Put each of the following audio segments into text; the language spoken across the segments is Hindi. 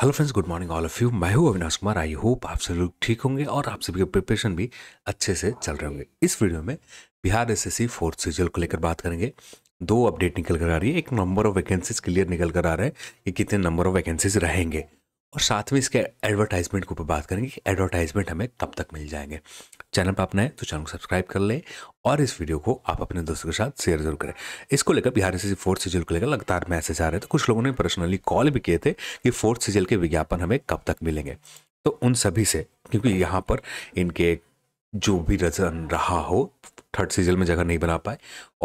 hello friends good morning all of you मैं हूं अविनाश कुमार आई होप आप सभी लोग ठीक होंगे और आप सभी के प्रिपरेशन भी अच्छे से चल रहे होंगे इस वीडियो में Bihar S S C fourth CGL को लेकर बात करेंगे दो अपडेट निकल कर आ रही है एक नंबर ऑफ वैकेंसीज क्लियर निकल कर आ रहा है कि कितने नंबर ऑफ वैकेंसीज रहेंगे और साथ में इसके एडवर्टाइजमेंट के ऊपर बात करेंगे कि एडवर्टाइजमेंट हमें कब तक मिल जाएंगे चैनल पर अपना है तो चैनल को सब्सक्राइब कर लें और इस वीडियो को आप अपने दोस्तों के साथ शेयर जरूर करें इसको लेकर बिहार एस फोर्थ सीजल को लेकर लगातार मैसेज आ रहे थे तो कुछ लोगों ने पर्सनली कॉल भी किए थे कि फोर्थ सीजल के विज्ञापन हमें कब तक मिलेंगे तो उन सभी से क्योंकि यहाँ पर इनके जो भी रजन रहा हो थर्ड सीजल में जगह नहीं बना पाए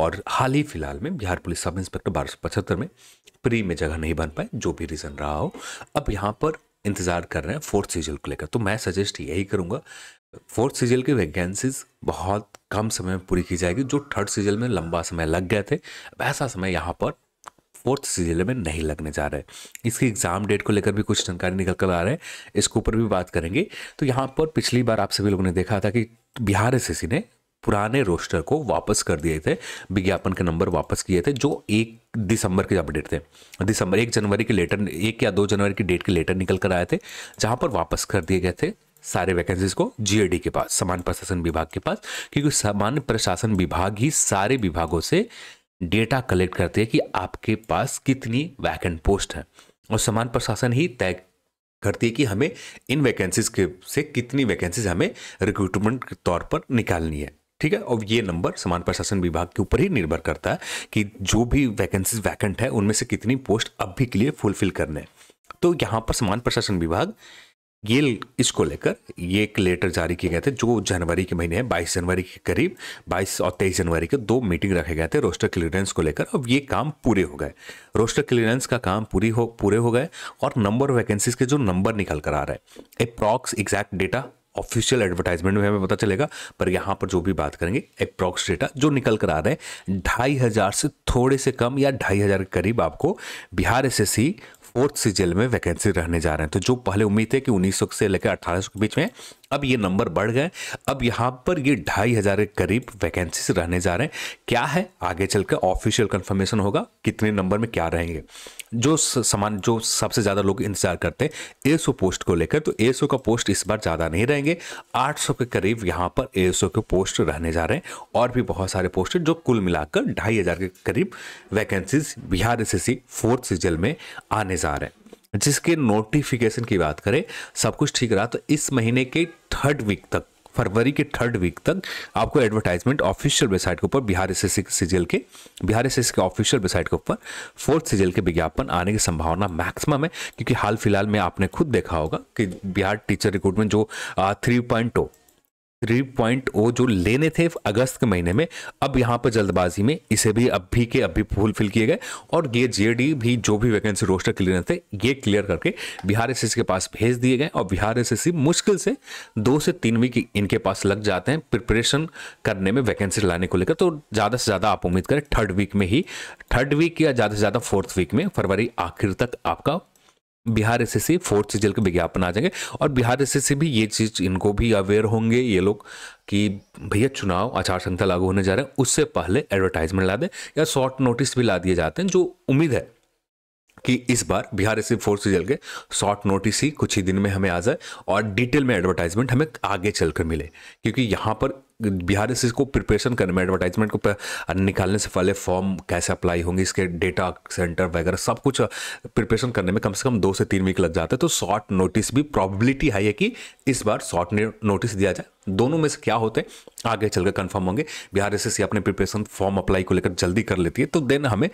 और हाल ही फिलहाल में बिहार पुलिस सब इंस्पेक्टर बारह सौ पचहत्तर में प्री में जगह नहीं बन पाए जो भी रीज़न रहा हो अब यहाँ पर इंतज़ार कर रहे हैं फोर्थ सीजल को लेकर तो मैं सजेस्ट यही करूँगा फोर्थ सीजल की वैकेंसीज बहुत कम समय में पूरी की जाएगी जो थर्ड सीजल में लंबा समय लग गए थे अब ऐसा समय यहाँ पर फोर्थ सीरियल में नहीं लगने जा रहा है इसकी एग्ज़ाम डेट को लेकर भी कुछ जानकारी निकल कर आ रहे हैं इसके ऊपर भी बात करेंगे तो यहाँ पर पिछली बार आप सभी लोगों ने देखा था कि बिहार एस ने पुराने रोस्टर को वापस कर दिए थे विज्ञापन के नंबर वापस किए थे जो एक दिसंबर के अपडेट थे दिसंबर एक जनवरी के लेटर एक या दो जनवरी की डेट के लेटर निकल कर आए थे जहाँ पर वापस कर दिए गए थे सारे वैकेंसीज को जीएडी के पास सामान्य प्रशासन विभाग के पास क्योंकि सामान्य प्रशासन विभाग ही सारे विभागों से डेटा कलेक्ट करती है कि आपके पास कितनी वैकेंट पोस्ट है और समान प्रशासन ही तय करती है कि हमें इन वैकेंसीज के से कितनी वैकेंसीज हमें रिक्रूटमेंट के तौर पर निकालनी है ठीक है और ये नंबर समान प्रशासन विभाग के ऊपर ही निर्भर करता है कि जो भी वैकेंसीज वैकेंट है उनमें से कितनी पोस्ट अब भी के लिए फुलफिल करने हैं तो यहाँ पर समान प्रशासन विभाग ये इसको लेकर ये एक लेटर जारी किए गए थे जो जनवरी के महीने हैं बाईस जनवरी के करीब बाईस और तेईस जनवरी के दो मीटिंग रखे गए थे रोस्टर क्लियरेंस को लेकर अब ये काम पूरे हो गए रोस्टर क्लियरेंस का काम पूरी हो पूरे हो गए और नंबर वैकेंसीज के जो नंबर निकल कर आ रहे हैं approx exact data official advertisement में हमें पता चलेगा पर यहाँ पर जो भी बात करेंगे अप्रॉक्स डेटा जो निकल कर आ रहे हैं ढाई हज़ार से थोड़े से कम या ढाई हज़ार के करीब आपको Bihar S S C fourth CGL में वैकेंसी रहने जा रहे हैं तो जो पहले उम्मीद है कि उन्नीस से लेकर अठारह के बीच में अब ये नंबर बढ़ गए अब यहाँ पर ये ढाई हज़ार के करीब वैकेंसीज रहने जा रहे हैं क्या है आगे चलकर ऑफिशियल कन्फर्मेशन होगा कितने नंबर में क्या रहेंगे जो समान जो सबसे ज़्यादा लोग इंतजार करते हैं ए पोस्ट को लेकर तो ए का पोस्ट इस बार ज़्यादा नहीं रहेंगे 800 के करीब यहाँ पर ए के पोस्ट रहने जा रहे हैं और भी बहुत सारे पोस्ट जो कुल मिलाकर ढाई हज़ार के करीब vacancies Bihar S S C fourth CGL में आने जा रहे हैं जिसके नोटिफिकेशन की बात करें सब कुछ ठीक रहा तो इस महीने के थर्ड वीक तक फरवरी के थर्ड वीक तक आपको एडवर्टाइजमेंट ऑफिशियल वेबसाइट के ऊपर बिहार एस एस सीजल के बिहार एस के ऑफिशियल वेबसाइट के ऊपर फोर्थ सीजल के विज्ञापन आने की संभावना मैक्सिमम है क्योंकि हाल फिलहाल में आपने खुद देखा होगा कि बिहार टीचर रिक्रूटमेंट जो three point three point O जो लेने थे अगस्त के महीने में अब यहाँ पर जल्दबाजी में इसे भी अभी के अभी फुलफिल किए गए और ये जे भी जो भी वैकेंसी रोस्टर क्लियर थे ये क्लियर करके बिहार एस के पास भेज दिए गए और बिहार एस मुश्किल से दो से तीन वीक इनके पास लग जाते हैं प्रिपरेशन करने में वैकेंसी लाने को लेकर तो ज़्यादा से ज़्यादा आप उम्मीद करें थर्ड वीक में ही थर्ड वीक या ज़्यादा से ज़्यादा फोर्थ वीक में फरवरी आखिर तक आपका Bihar S S fourth CGL के विज्ञापन आ जाएंगे और बिहार एस एस भी ये चीज़ इनको भी अवेयर होंगे ये लोग कि भैया चुनाव आचार संहिता लागू होने जा रहे हैं उससे पहले एडवर्टाइजमेंट ला दें या शॉर्ट नोटिस भी ला दिए जाते हैं जो उम्मीद है कि इस बार बिहार एस फोर्थ सीजल के शॉर्ट नोटिस ही कुछ ही दिन में हमें आ जाए और डिटेल में एडवर्टाइजमेंट हमें आगे चलकर मिले क्योंकि यहाँ पर बिहार एस को प्रिपरेशन करने में एडवर्टाइजमेंट को निकालने से पहले फॉर्म कैसे अप्लाई होंगे इसके डेटा सेंटर वगैरह सब कुछ प्रिपरेशन करने में कम से कम दो से तीन वीक लग जाते हैं तो शॉर्ट नोटिस भी प्रॉबिलिटी हाई है कि इस बार शॉर्ट नोटिस दिया जाए दोनों में से क्या होते हैं आगे चलकर कंफर्म होंगे बिहार एस अपने प्रिपरेशन फॉर्म अप्लाई को लेकर जल्दी कर लेती है तो देन हमें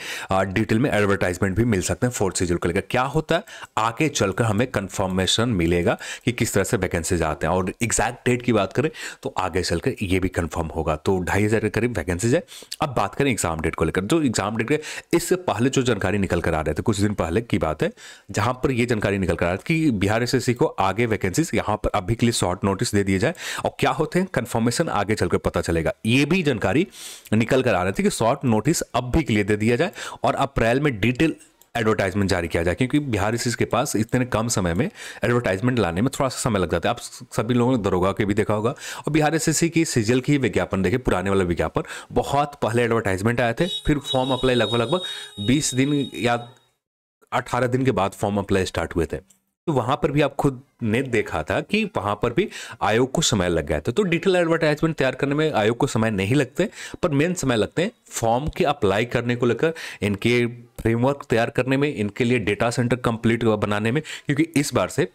डिटेल में एडवर्टाइजमेंट भी मिल सकते हैं फोर्थ शेड्यूल को लेकर क्या होता है आगे चलकर हमें कंफर्मेशन मिलेगा कि किस तरह से वैकेंसीज आते हैं और एग्जैक्ट डेट की बात करें तो आगे चलकर ये भी कन्फर्म होगा तो ढाई हज़ार के करीब वैकेंसीज है अब बात करें एग्जाम डेट को लेकर जो एग्जाम डेट के इससे पहले जो जानकारी निकल कर आ रहे थे कुछ दिन पहले की बात है जहाँ पर यह जानकारी निकल कर आ रहा था कि बिहार एस को आगे वैकेंसीज यहाँ पर अभी के लिए शॉर्ट नोटिस दे दिया जाए और क्या होते हैं कन्फर्मेशन आगे चलकर पता चलेगा ये भी जानकारी निकल कर आ रही थी कि शॉर्ट नोटिस अब भी के लिए दे दिया जाए और अप्रैल में डिटेल एडवर्टाइजमेंट जारी किया जाए क्योंकि बिहार इस के पास इतने कम समय में एडवर्टाइजमेंट लाने में थोड़ा सा समय लग जाता है आप सभी लोगों ने दरोगा के भी देखा होगा और बिहार एस की सीजल की विज्ञापन देखे पुराने वाला विज्ञापन बहुत पहले एडवर्टाइजमेंट आए थे फिर फॉर्म अप्लाई लगभग लगभग बीस दिन या अठारह दिन के बाद फॉर्म अप्लाई स्टार्ट हुए थे तो वहां पर भी आप खुद ने देखा था कि वहां पर भी आयोग को समय लग गया था तो डिटेल एडवर्टाइजमेंट तैयार करने में आयोग को समय नहीं लगते पर मेन समय लगते हैं फॉर्म के अप्लाई करने को लेकर इनके फ्रेमवर्क तैयार करने में इनके लिए डेटा सेंटर कंप्लीट बनाने में क्योंकि इस बार से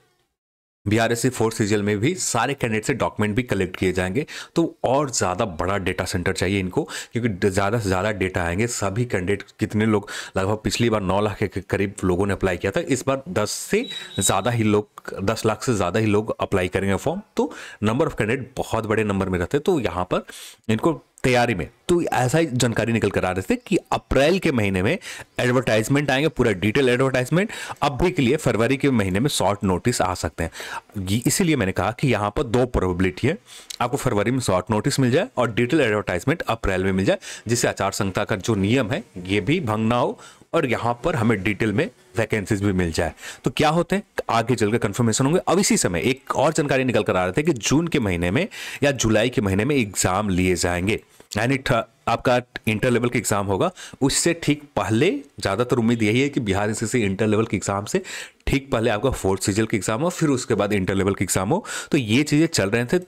बीआरएससी फोर सीजीएल में भी सारे कैंडिडेट से डॉक्यूमेंट भी कलेक्ट किए जाएंगे तो और ज़्यादा बड़ा डेटा सेंटर चाहिए इनको क्योंकि ज़्यादा से ज़्यादा डेटा आएंगे सभी कैंडिडेट कितने लोग लगभग पिछली बार नौ लाख के करीब लोगों ने अप्लाई किया था इस बार दस से ज़्यादा ही लोग दस लाख से ज़्यादा ही लोग अप्लाई करेंगे फॉर्म तो नंबर ऑफ कैंडिडेट बहुत बड़े नंबर में रहते तो यहाँ पर इनको तैयारी में तो ऐसा ही जानकारी निकल कर आ रहे थे कि अप्रैल के महीने में एडवर्टाइजमेंट आएंगे पूरा डिटेल एडवर्टाइजमेंट अभी के लिए फरवरी के महीने में शॉर्ट नोटिस आ सकते हैं इसीलिए मैंने कहा कि यहाँ पर दो प्रोबेबिलिटी है आपको फरवरी में शॉर्ट नोटिस मिल जाए और डिटेल एडवर्टाइजमेंट अप्रैल में मिल जाए जिससे आचार संहिता का जो नियम है ये भी भंग ना हो और यहाँ पर हमें डिटेल में वैकेंसीज भी मिल जाए तो क्या होते हैं आगे चलकर कंफर्मेशन होंगे अब इसी समय एक और जानकारी निकल कर आ रहे थे कि जून के महीने में या जुलाई के महीने में एग्जाम लिए जाएंगे यानी आपका इंटर लेवल के एग्ज़ाम होगा उससे ठीक पहले ज़्यादातर उम्मीद यही है कि बिहार एस इंटर लेवल के एग्ज़ाम से ठीक पहले आपका फोर्थ सीजल के एग्ज़ाम हो फिर उसके बाद इंटर लेवल के एग्ज़ाम हो तो ये चीज़ें चल रहे थे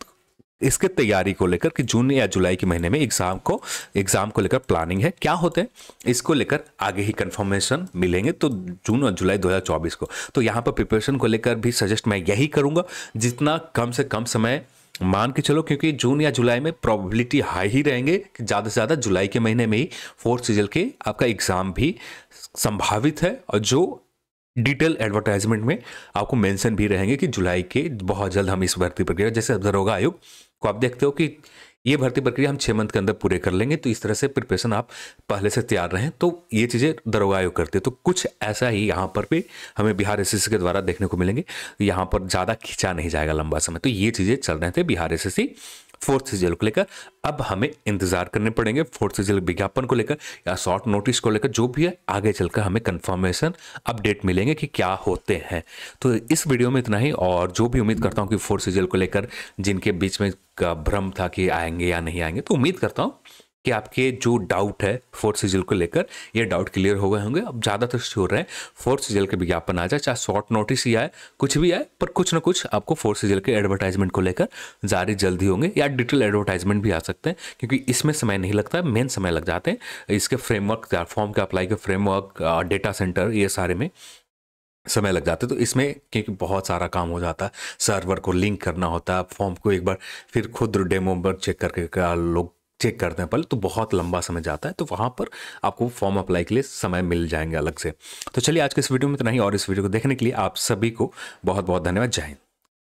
इसके तैयारी को लेकर कि जून या जुलाई के महीने में एग्ज़ाम को एग्ज़ाम को लेकर प्लानिंग है क्या होते हैं इसको लेकर आगे ही कंफर्मेशन मिलेंगे तो जून और जुलाई 2024 को तो यहाँ पर प्रिपरेशन को लेकर भी सजेस्ट मैं यही करूँगा जितना कम से कम समय मान के चलो क्योंकि जून या जुलाई में प्रोबेबिलिटी हाई ही रहेंगे कि ज़्यादा से ज़्यादा जुलाई के महीने में ही फोर्थ सीजल के आपका एग्ज़ाम भी संभावित है और जो डिटेल एडवर्टाइजमेंट में आपको मेंशन भी रहेंगे कि जुलाई के बहुत जल्द हम इस भर्ती प्रक्रिया जैसे दरोगा आयोग को आप देखते हो कि ये भर्ती प्रक्रिया हम छः मंथ के अंदर पूरे कर लेंगे तो इस तरह से प्रिपरेशन आप पहले से तैयार रहें तो ये चीज़ें दरोगा करते तो कुछ ऐसा ही यहाँ पर भी हमें बिहार एस के द्वारा देखने को मिलेंगे यहाँ पर ज़्यादा खींचा नहीं जाएगा लंबा समय तो ये चीज़ें चल रहे थे बिहार एस फोर्थ सीजल को लेकर अब हमें इंतजार करने पड़ेंगे फोर्थ सीजल विज्ञापन को लेकर या शॉर्ट नोटिस को लेकर जो भी है आगे चलकर हमें कंफर्मेशन अपडेट मिलेंगे कि क्या होते हैं तो इस वीडियो में इतना ही और जो भी उम्मीद करता हूँ कि फोर्थ सीजल को लेकर जिनके बीच में भ्रम था कि आएंगे या नहीं आएंगे तो उम्मीद करता हूँ कि आपके जो डाउट है फोर्थ सीजल को लेकर ये डाउट क्लियर हो गए होंगे अब ज़्यादातर श्योर रहे फोर्थ सीजल के विज्ञापन आ जाए चाहे शॉर्ट नोटिस ही आए कुछ भी आए पर कुछ ना कुछ आपको फोर्थ सीजल के एडवर्टाइजमेंट को लेकर जारी जल्दी होंगे या डिटेल एडवर्टाइजमेंट भी आ सकते हैं क्योंकि इसमें समय नहीं लगता मेन समय लग जाते हैं इसके फ्रेमवर्क फॉर्म के अप्लाई के फ्रेमवर्क डेटा सेंटर ये सारे में समय लग जाते तो इसमें क्योंकि बहुत सारा काम हो जाता है सर्वर को लिंक करना होता है फॉर्म को एक बार फिर खुद डेमो पर चेक करके लोग चेक करते हैं पहले तो बहुत लंबा समय जाता है तो वहाँ पर आपको फॉर्म अप्लाई के लिए समय मिल जाएंगे अलग से तो चलिए आज के इस वीडियो में इतना ही और इस वीडियो को देखने के लिए आप सभी को बहुत बहुत धन्यवाद जय हिंद